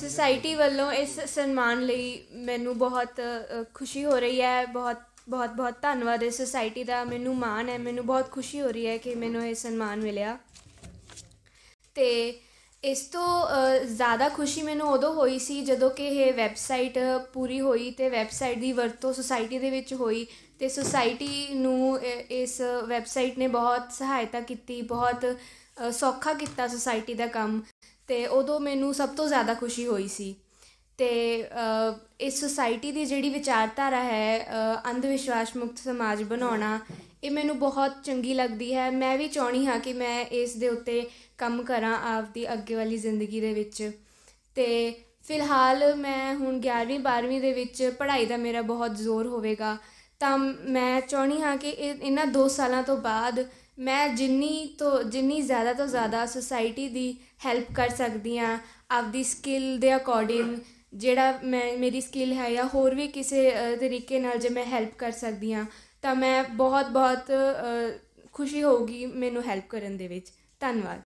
society ਵੱਲੋਂ ਇਸ ਸਨਮਾਨ ਲਈ ਮੈਨੂੰ ਬਹੁਤ ਖੁਸ਼ੀ ਹੋ ਰਹੀ ਹੈ ਬਹੁਤ ਬਹੁਤ ਬਹੁਤ ਧੰਨਵਾਦ ਹੈ ਸੋਸਾਇਟੀ ਦਾ ਮੈਨੂੰ ਮਾਣ ਹੈ ਮੈਨੂੰ ਬਹੁਤ ਖੁਸ਼ੀ ਹੋ ਰਹੀ ਹੈ ਕਿ ਮੈਨੂੰ ਇਹ ਸਨਮਾਨ ਮਿਲਿਆ ਤੇ ਇਸ ਤੋਂ ਜ਼ਿਆਦਾ ਖੁਸ਼ੀ ਮੈਨੂੰ ਉਦੋਂ ਹੋਈ ਸੀ ਜਦੋਂ ਕਿ ਇਹ ਵੈਬਸਾਈਟ ਪੂਰੀ ਹੋਈ ਤੇ ਵੈਬਸਾਈਟ ਦੀ ਵਰਤੋਂ ਸੋਸਾਇਟੀ ਦੇ ਵਿੱਚ ਹੋਈ ਤੇ ਸੋਸਾਇਟੀ ਨੂੰ ਇਸ ਵੈਬਸਾਈਟ ਨੇ ਬਹੁਤ ਸਹਾਇਤਾ ਕੀਤੀ ਬਹੁਤ ਸੌਖਾ ਕੀਤਾ ਸੋਸਾਇਟੀ ਦਾ ਕੰਮ ਤੇ ਉਦੋਂ ਮੈਨੂੰ ਸਭ ਤੋਂ ਜ਼ਿਆਦਾ ਖੁਸ਼ੀ ਹੋਈ ਸੀ ਤੇ ਇਸ ਸੋਸਾਇਟੀ ਦੀ ਜਿਹੜੀ ਵਿਚਾਰਧਾਰਾ ਹੈ ਅੰਧ ਵਿਸ਼ਵਾਸ ਮੁਕਤ ਸਮਾਜ ਬਣਾਉਣਾ ਇਹ ਮੈਨੂੰ ਬਹੁਤ ਚੰਗੀ ਲੱਗਦੀ ਹੈ ਮੈਂ ਵੀ ਚਾਹਣੀ ਹਾਂ ਕਿ ਮੈਂ ਇਸ ਦੇ ਉੱਤੇ ਕੰਮ ਕਰਾਂ ਆਪਦੀ ਅੱਗੇ ਵਾਲੀ ਜ਼ਿੰਦਗੀ ਦੇ ਵਿੱਚ ਤੇ ਫਿਲਹਾਲ ਮੈਂ ਹੁਣ 11ਵੀਂ 12ਵੀਂ ਦੇ ਵਿੱਚ ਪੜ੍ਹਾਈ ਦਾ ਮੇਰਾ ਬਹੁਤ ਜ਼ੋਰ ਹੋਵੇਗਾ ਤਾਂ ਮੈਂ ਚਾਹੁੰਦੀ ਹਾਂ ਕਿ ਇਹ ਇਹਨਾਂ 2 ਸਾਲਾਂ ਤੋਂ ਬਾਅਦ ਮੈਂ ਜਿੰਨੀ ਤੋਂ ਜਿੰਨੀ ਜ਼ਿਆਦਾ ਤੋਂ ਜ਼ਿਆਦਾ ਸੁਸਾਇਟੀ ਦੀ ਹੈਲਪ ਕਰ ਸਕਦੀ ਹਾਂ ਆਪਦੀ ਸਕਿੱਲ ਦੇ ਅਕੋਰਡਿੰਗ ਜਿਹੜਾ ਮੈਂ ਮੇਰੀ ਸਕਿੱਲ ਹੈ ਜਾਂ ਹੋਰ ਵੀ ਕਿਸੇ ਤਰੀਕੇ ਨਾਲ ਜੇ ਮੈਂ ਹੈਲਪ ਕਰ ਸਕਦੀ ਹਾਂ ਤਾਂ ਮੈਂ ਬਹੁਤ ਬਹੁਤ ਖੁਸ਼ੀ ਹੋਊਗੀ ਮੈਨੂੰ ਹੈਲਪ ਕਰਨ ਦੇ ਵਿੱਚ ਧੰਨਵਾਦ